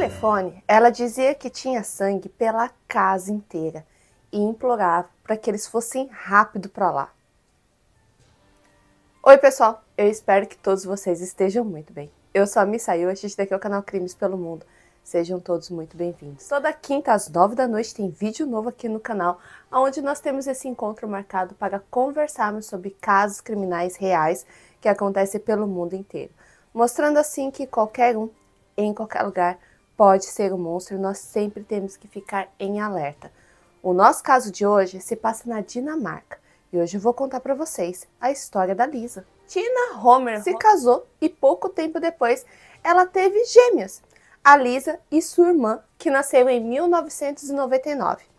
telefone, ela dizia que tinha sangue pela casa inteira e implorava para que eles fossem rápido para lá. Oi, pessoal! Eu espero que todos vocês estejam muito bem. Eu sou a Missayu, este daqui é o canal Crimes pelo Mundo. Sejam todos muito bem-vindos. Toda quinta às nove da noite tem vídeo novo aqui no canal, onde nós temos esse encontro marcado para conversarmos sobre casos criminais reais que acontecem pelo mundo inteiro, mostrando assim que qualquer um, em qualquer lugar, pode ser um monstro e nós sempre temos que ficar em alerta. O nosso caso de hoje se passa na Dinamarca e hoje eu vou contar para vocês a história da Lisa. Tina Homer se casou e pouco tempo depois ela teve gêmeas, a Lisa e sua irmã, que nasceu em 1999.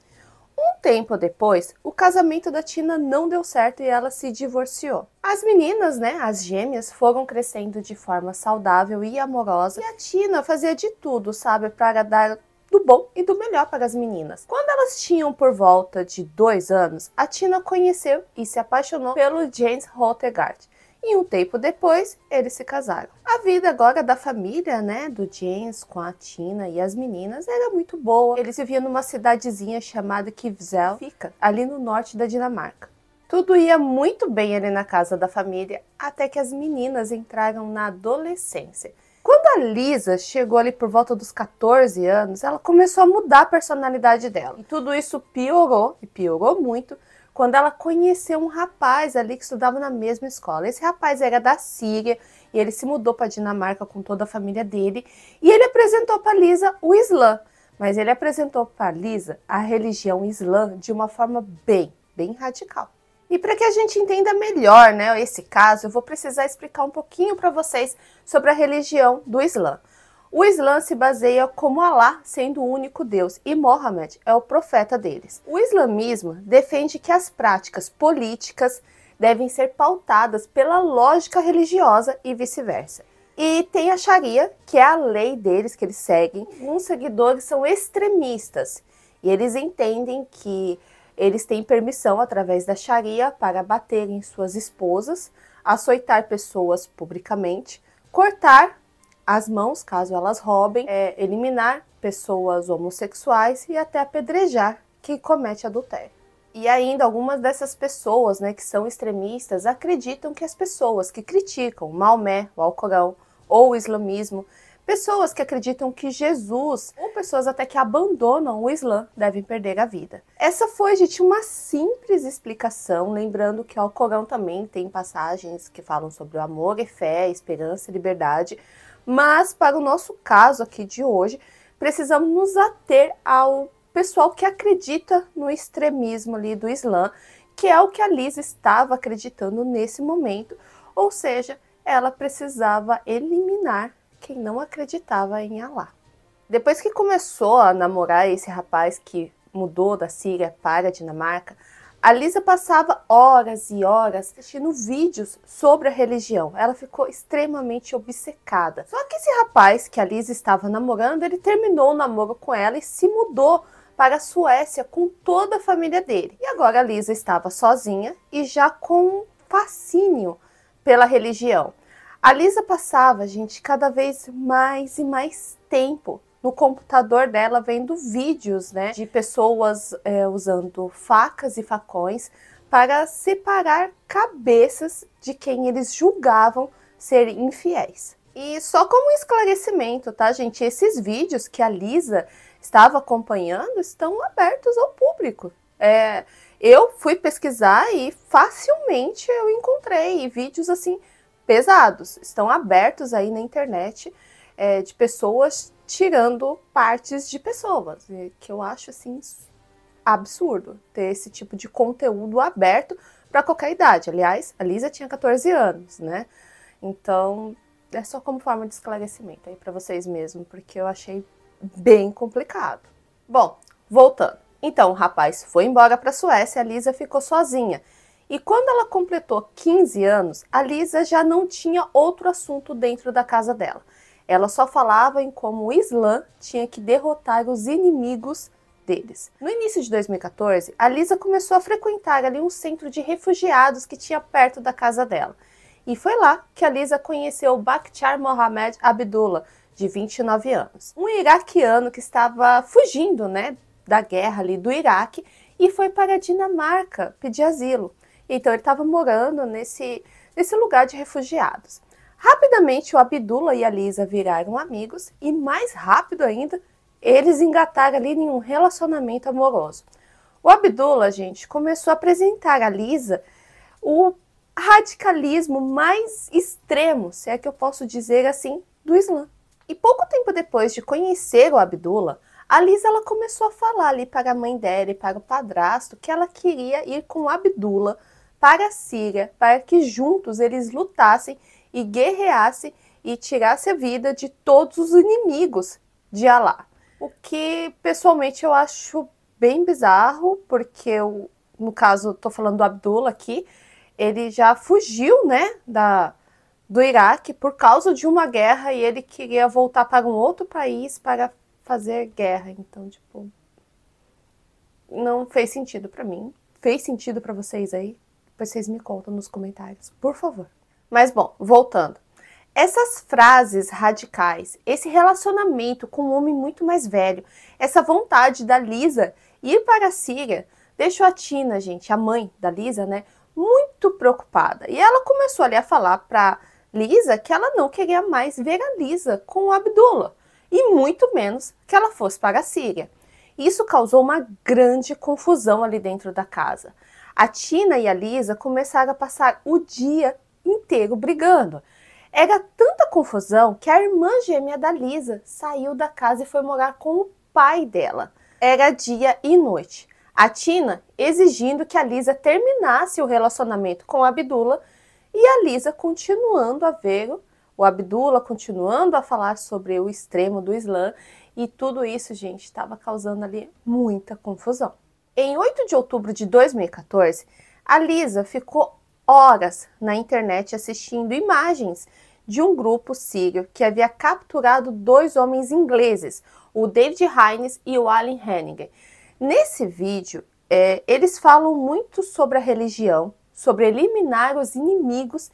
Um tempo depois, o casamento da Tina não deu certo e ela se divorciou. As meninas, né, as gêmeas, foram crescendo de forma saudável e amorosa, e a Tina fazia de tudo, sabe, para dar do bom e do melhor para as meninas. Quando elas tinham por volta de dois anos, a Tina conheceu e se apaixonou pelo James Hottegard, e um tempo depois eles se casaram. A vida agora da família, né, do James com a Tina e as meninas era muito boa. Eles viviam numa cidadezinha chamada Kivzel, fica ali no norte da Dinamarca. Tudo ia muito bem ali na casa da família, até que as meninas entraram na adolescência. Quando a Lisa chegou ali por volta dos 14 anos, ela começou a mudar a personalidade dela. E tudo isso piorou, e piorou muito, quando ela conheceu um rapaz ali que estudava na mesma escola. Esse rapaz era da Síria e ele se mudou para Dinamarca com toda a família dele e ele apresentou para Lisa o Islã, mas ele apresentou para Lisa a religião Islã de uma forma bem, bem radical. E para que a gente entenda melhor, né, esse caso, eu vou precisar explicar um pouquinho para vocês sobre a religião do Islã. O Islã se baseia como Alá sendo o único Deus e Mohammed é o profeta deles. O islamismo defende que as práticas políticas devem ser pautadas pela lógica religiosa e vice-versa. E tem a Sharia, que é a lei deles que eles seguem. Alguns seguidores são extremistas e eles entendem que eles têm permissão através da Sharia para bater em suas esposas, açoitar pessoas publicamente, cortar as mãos, caso elas roubem, é, eliminar pessoas homossexuais e até apedrejar que comete adultério. E ainda algumas dessas pessoas, né, que são extremistas, acreditam que as pessoas que criticam Maomé, o Alcorão ou o islamismo, pessoas que acreditam que Jesus, ou pessoas até que abandonam o Islã, devem perder a vida. Essa foi, gente, uma simples explicação, lembrando que o Alcorão também tem passagens que falam sobre o amor e fé, esperança e liberdade. Mas para o nosso caso aqui de hoje, precisamos nos ater ao pessoal que acredita no extremismo ali do Islã, que é o que a Liz estava acreditando nesse momento, ou seja, ela precisava eliminar quem não acreditava em Alá. Depois que começou a namorar esse rapaz que mudou da Síria para a Dinamarca, a Lisa passava horas e horas assistindo vídeos sobre a religião. Ela ficou extremamente obcecada. Só que esse rapaz que a Lisa estava namorando, ele terminou o namoro com ela e se mudou para a Suécia com toda a família dele. E agora a Lisa estava sozinha e já com um fascínio pela religião. A Lisa passava, gente, cada vez mais e mais tempo no computador dela vendo vídeos né, de pessoas é, usando facas e facões para separar cabeças de quem eles julgavam ser infiéis. E só como esclarecimento, tá, gente? Esses vídeos que a Lisa estava acompanhando estão abertos ao público. É, eu fui pesquisar e facilmente eu encontrei vídeos assim pesados, estão abertos aí na internet é, de pessoas tirando partes de pessoas, que eu acho assim absurdo ter esse tipo de conteúdo aberto para qualquer idade. Aliás, a Lisa tinha 14 anos, né? Então, é só como forma de esclarecimento aí para vocês mesmo, porque eu achei bem complicado. Bom, voltando. Então, o rapaz foi embora para a Suécia, a Lisa ficou sozinha. E quando ela completou 15 anos, a Lisa já não tinha outro assunto dentro da casa dela. Ela só falava em como o Islã tinha que derrotar os inimigos deles. No início de 2014, a Lisa começou a frequentar ali um centro de refugiados que tinha perto da casa dela. E foi lá que a Lisa conheceu Bakhtiar Mohamed Abdullah, de 29 anos, um iraquiano que estava fugindo, né, da guerra ali do Iraque e foi para a Dinamarca pedir asilo. Então ele estava morando nesse nesse lugar de refugiados. Rapidamente, o Abdullah e a Lisa viraram amigos e, mais rápido ainda, eles engataram ali em um relacionamento amoroso. O Abdullah, gente, começou a apresentar a Lisa o radicalismo mais extremo, se é que eu posso dizer assim, do Islã. E pouco tempo depois de conhecer o Abdullah, a Lisa ela começou a falar ali para a mãe dela e para o padrasto que ela queria ir com o Abdullah para a Síria, para que juntos eles lutassem e guerreasse e tirasse a vida de todos os inimigos de Alá. O que pessoalmente eu acho bem bizarro, porque eu, no caso, estou falando do Abdullah aqui, ele já fugiu, né, da, do Iraque por causa de uma guerra e ele queria voltar para um outro país para fazer guerra. Então, tipo, não fez sentido para mim. Fez sentido para vocês aí? Depois vocês me contam nos comentários, por favor. Mas bom, voltando. Essas frases radicais, esse relacionamento com um homem muito mais velho, essa vontade da Lisa ir para a Síria, deixou a Tina, gente, a mãe da Lisa, né, muito preocupada. E ela começou ali a falar para Lisa que ela não queria mais ver a Lisa com o Abdullah, e muito menos que ela fosse para a Síria. Isso causou uma grande confusão ali dentro da casa. A Tina e a Lisa começaram a passar o dia inteiro brigando. Era tanta confusão que a irmã gêmea da Lisa saiu da casa e foi morar com o pai dela. Era dia e noite. A Tina exigindo que a Lisa terminasse o relacionamento com a Abdula e a Lisa continuando a ver o Abdula continuando a falar sobre o extremo do Islã e tudo isso, gente, estava causando ali muita confusão. Em 8 de outubro de 2014, a Lisa ficou horas na internet assistindo imagens de um grupo sírio que havia capturado dois homens ingleses, o David Hines e o Alan Henninger. Nesse vídeo, é, eles falam muito sobre a religião, sobre eliminar os inimigos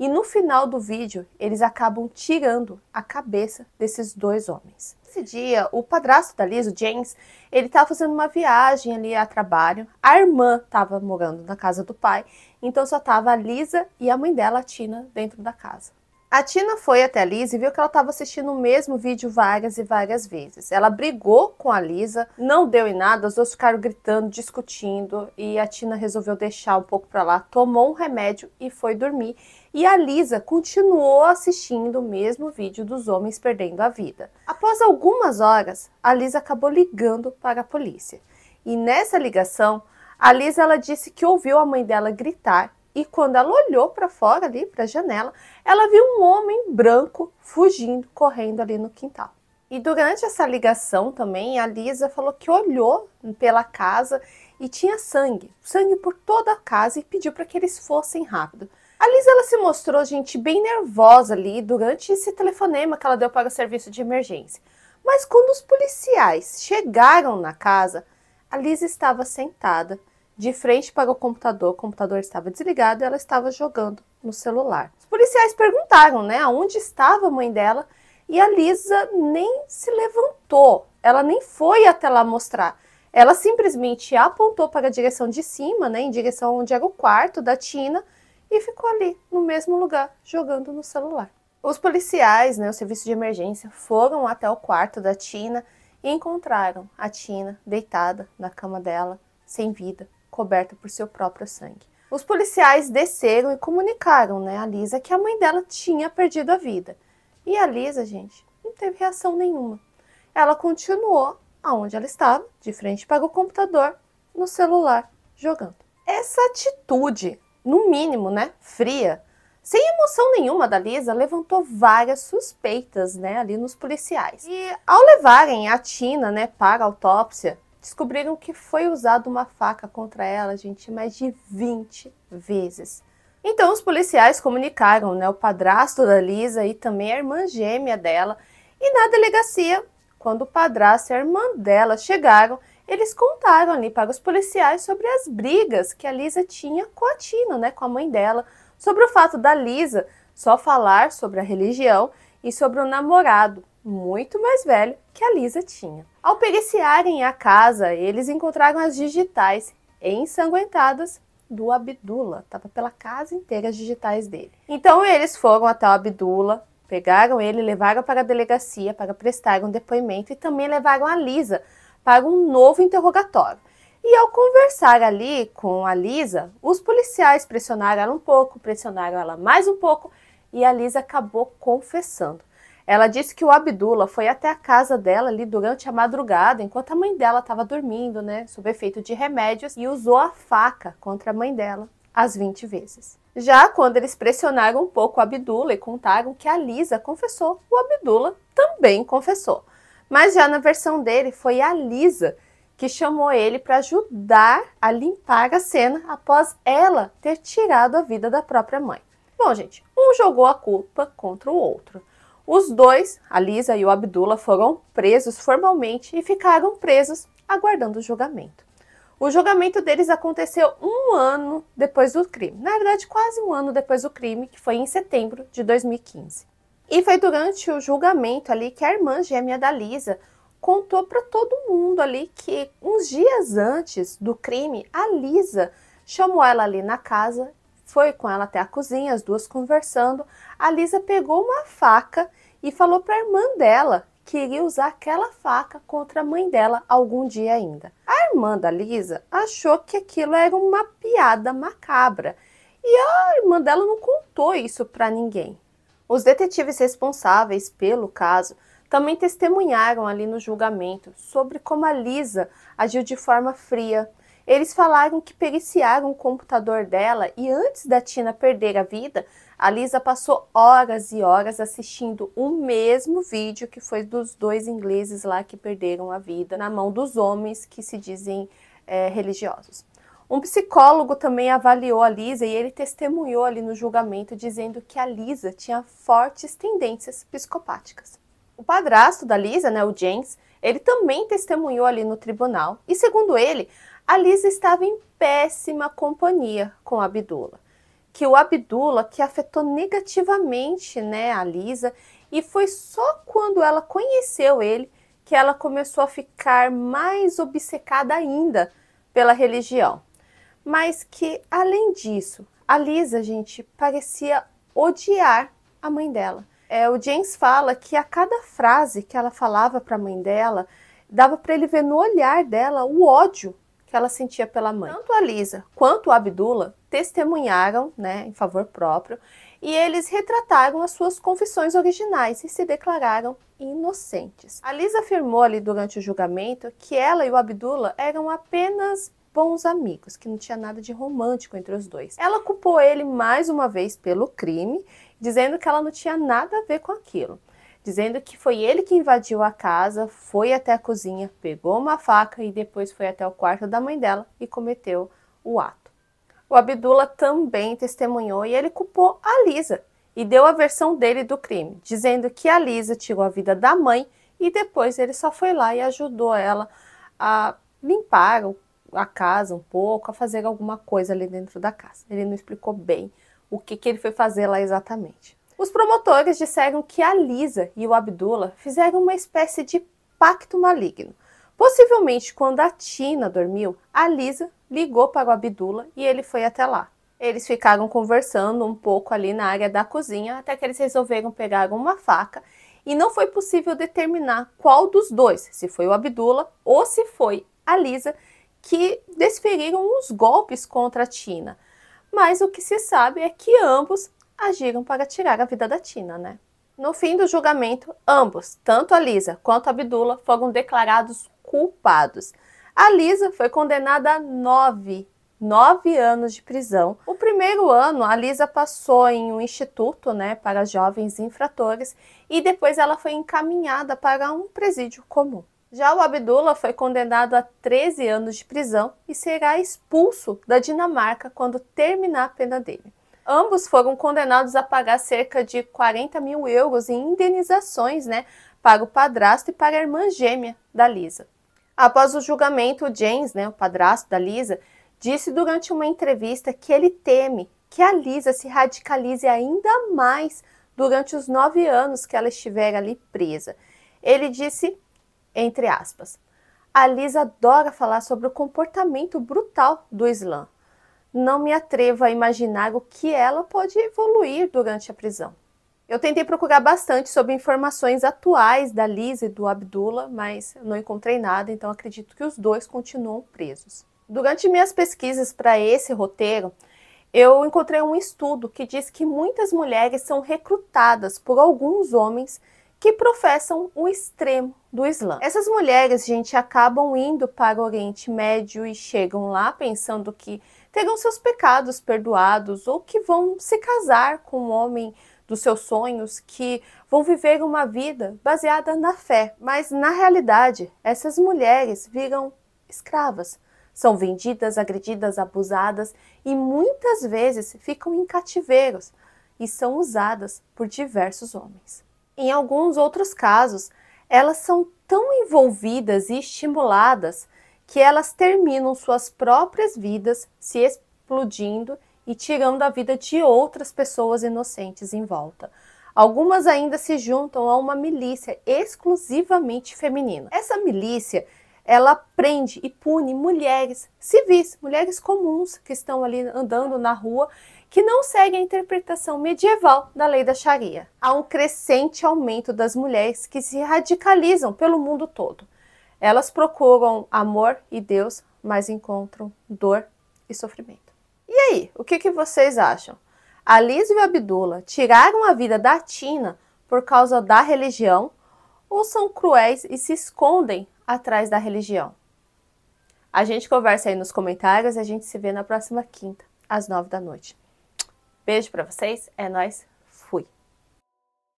e no final do vídeo eles acabam tirando a cabeça desses dois homens. Nesse dia, o padrasto da Liz, o James, ele estava fazendo uma viagem ali a trabalho. A irmã estava morando na casa do pai então só tava a Lisa e a mãe dela, a Tina, dentro da casa. A Tina foi até a Lisa e viu que ela estava assistindo o mesmo vídeo várias e várias vezes. Ela brigou com a Lisa, não deu em nada, as duas ficaram gritando, discutindo e a Tina resolveu deixar um pouco para lá, tomou um remédio e foi dormir. E a Lisa continuou assistindo o mesmo vídeo dos homens perdendo a vida. Após algumas horas, a Lisa acabou ligando para a polícia. E nessa ligação, a Liz ela disse que ouviu a mãe dela gritar e quando ela olhou para fora ali para a janela, ela viu um homem branco fugindo, correndo ali no quintal. E durante essa ligação também, a Lisa falou que olhou pela casa e tinha sangue, sangue por toda a casa e pediu para que eles fossem rápido. A Lisa ela se mostrou, gente, bem nervosa ali durante esse telefonema que ela deu para o serviço de emergência. Mas quando os policiais chegaram na casa, a Lisa estava sentada de frente para o computador, o computador estava desligado e ela estava jogando no celular. Os policiais perguntaram, né, onde estava a mãe dela e a Lisa nem se levantou, ela nem foi até lá mostrar. Ela simplesmente apontou para a direção de cima, né, em direção onde era o quarto da Tina e ficou ali, no mesmo lugar, jogando no celular. Os policiais, né, o serviço de emergência, foram até o quarto da Tina e encontraram a Tina deitada na cama dela, sem vida, coberta por seu próprio sangue. Os policiais desceram e comunicaram né, a Lisa que a mãe dela tinha perdido a vida. E a Lisa, gente, não teve reação nenhuma. Ela continuou aonde ela estava, de frente para o computador, no celular, jogando. Essa atitude, no mínimo, né, fria, sem emoção nenhuma da Lisa, levantou várias suspeitas, né, ali nos policiais. E ao levarem a Tina, né, para a autópsia, descobriram que foi usada uma faca contra ela, gente, mais de 20 vezes. Então os policiais comunicaram, né, o padrasto da Lisa e também a irmã gêmea dela. E na delegacia, quando o padrasto e a irmã dela chegaram, eles contaram ali para os policiais sobre as brigas que a Lisa tinha com a Tina, né, com a mãe dela, sobre o fato da Lisa só falar sobre a religião e sobre o namorado muito mais velho que a Lisa tinha. Ao periciarem a casa, eles encontraram as digitais ensanguentadas do Abdullah. Tava pela casa inteira as digitais dele. Então eles foram até o Abdullah, pegaram ele, levaram para a delegacia para prestar um depoimento e também levaram a Lisa para um novo interrogatório. E ao conversar ali com a Lisa, os policiais pressionaram ela um pouco, pressionaram ela mais um pouco e a Lisa acabou confessando. Ela disse que o Abdullah foi até a casa dela ali durante a madrugada, enquanto a mãe dela estava dormindo, né, sob efeito de remédios, e usou a faca contra a mãe dela as 20 vezes. Já quando eles pressionaram um pouco o Abdullah e contaram que a Lisa confessou, o Abdullah também confessou. Mas já na versão dele, foi a Lisa que chamou ele para ajudar a limpar a cena após ela ter tirado a vida da própria mãe. Bom, gente, um jogou a culpa contra o outro. Os dois, a Lisa e o Abdullah, foram presos formalmente e ficaram presos aguardando o julgamento. O julgamento deles aconteceu um ano depois do crime, na verdade, quase um ano depois do crime, que foi em setembro de 2015. E foi durante o julgamento ali que a irmã gêmea da Lisa contou para todo mundo ali que uns dias antes do crime, a Lisa chamou ela ali na casa foi com ela até a cozinha, as duas conversando. A Lisa pegou uma faca e falou para a irmã dela que iria usar aquela faca contra a mãe dela algum dia ainda. A irmã da Lisa achou que aquilo era uma piada macabra e a irmã dela não contou isso para ninguém. Os detetives responsáveis pelo caso também testemunharam ali no julgamento sobre como a Lisa agiu de forma fria, eles falaram que periciaram o computador dela e antes da Tina perder a vida, a Lisa passou horas e horas assistindo o mesmo vídeo que foi dos dois ingleses lá que perderam a vida na mão dos homens que se dizem é, religiosos. Um psicólogo também avaliou a Lisa e ele testemunhou ali no julgamento dizendo que a Lisa tinha fortes tendências psicopáticas. O padrasto da Lisa, né, o James, ele também testemunhou ali no tribunal e segundo ele, Lisa estava em péssima companhia com Abdula, que o Abdula que afetou negativamente, né, a Lisa, e foi só quando ela conheceu ele que ela começou a ficar mais obcecada ainda pela religião. Mas que além disso, a Lisa, gente, parecia odiar a mãe dela. É, o James fala que a cada frase que ela falava para a mãe dela, dava para ele ver no olhar dela o ódio que ela sentia pela mãe. Tanto a Lisa quanto o Abdullah testemunharam né, em favor próprio e eles retrataram as suas confissões originais e se declararam inocentes. A Lisa afirmou ali durante o julgamento que ela e o Abdullah eram apenas bons amigos, que não tinha nada de romântico entre os dois. Ela culpou ele mais uma vez pelo crime, dizendo que ela não tinha nada a ver com aquilo dizendo que foi ele que invadiu a casa, foi até a cozinha, pegou uma faca e depois foi até o quarto da mãe dela e cometeu o ato. O Abdullah também testemunhou e ele culpou a Lisa e deu a versão dele do crime, dizendo que a Lisa tirou a vida da mãe e depois ele só foi lá e ajudou ela a limpar a casa um pouco, a fazer alguma coisa ali dentro da casa. Ele não explicou bem o que, que ele foi fazer lá exatamente. Os promotores disseram que a Lisa e o Abdullah fizeram uma espécie de pacto maligno. Possivelmente, quando a Tina dormiu, a Lisa ligou para o Abdullah e ele foi até lá. Eles ficaram conversando um pouco ali na área da cozinha até que eles resolveram pegar uma faca e não foi possível determinar qual dos dois, se foi o Abdullah ou se foi a Lisa, que desferiram os golpes contra a Tina. Mas o que se sabe é que ambos agiram para tirar a vida da Tina, né? No fim do julgamento, ambos, tanto a Lisa quanto a Abdullah, foram declarados culpados. A Lisa foi condenada a nove, nove anos de prisão. O primeiro ano, a Lisa passou em um instituto né, para jovens infratores e depois ela foi encaminhada para um presídio comum. Já o Abdullah foi condenado a 13 anos de prisão e será expulso da Dinamarca quando terminar a pena dele. Ambos foram condenados a pagar cerca de 40 mil euros em indenizações né, para o padrasto e para a irmã gêmea da Lisa. Após o julgamento, James, né, o padrasto da Lisa, disse durante uma entrevista que ele teme que a Lisa se radicalize ainda mais durante os nove anos que ela estiver ali presa. Ele disse, entre aspas, a Lisa adora falar sobre o comportamento brutal do Islã não me atrevo a imaginar o que ela pode evoluir durante a prisão. Eu tentei procurar bastante sobre informações atuais da Liz e do Abdullah, mas não encontrei nada, então acredito que os dois continuam presos. Durante minhas pesquisas para esse roteiro, eu encontrei um estudo que diz que muitas mulheres são recrutadas por alguns homens que professam o extremo do Islã. Essas mulheres, gente, acabam indo para o Oriente Médio e chegam lá pensando que terão seus pecados perdoados ou que vão se casar com o um homem dos seus sonhos, que vão viver uma vida baseada na fé. Mas na realidade, essas mulheres viram escravas, são vendidas, agredidas, abusadas e muitas vezes ficam em cativeiros e são usadas por diversos homens. Em alguns outros casos, elas são tão envolvidas e estimuladas que elas terminam suas próprias vidas se explodindo e tirando a vida de outras pessoas inocentes em volta. Algumas ainda se juntam a uma milícia exclusivamente feminina. Essa milícia ela prende e pune mulheres civis, mulheres comuns que estão ali andando na rua, que não seguem a interpretação medieval da lei da Sharia. Há um crescente aumento das mulheres que se radicalizam pelo mundo todo. Elas procuram amor e Deus, mas encontram dor e sofrimento. E aí, o que, que vocês acham? Alice e Abdula tiraram a vida da Tina por causa da religião ou são cruéis e se escondem atrás da religião? A gente conversa aí nos comentários e a gente se vê na próxima quinta, às nove da noite. Beijo para vocês, é nós.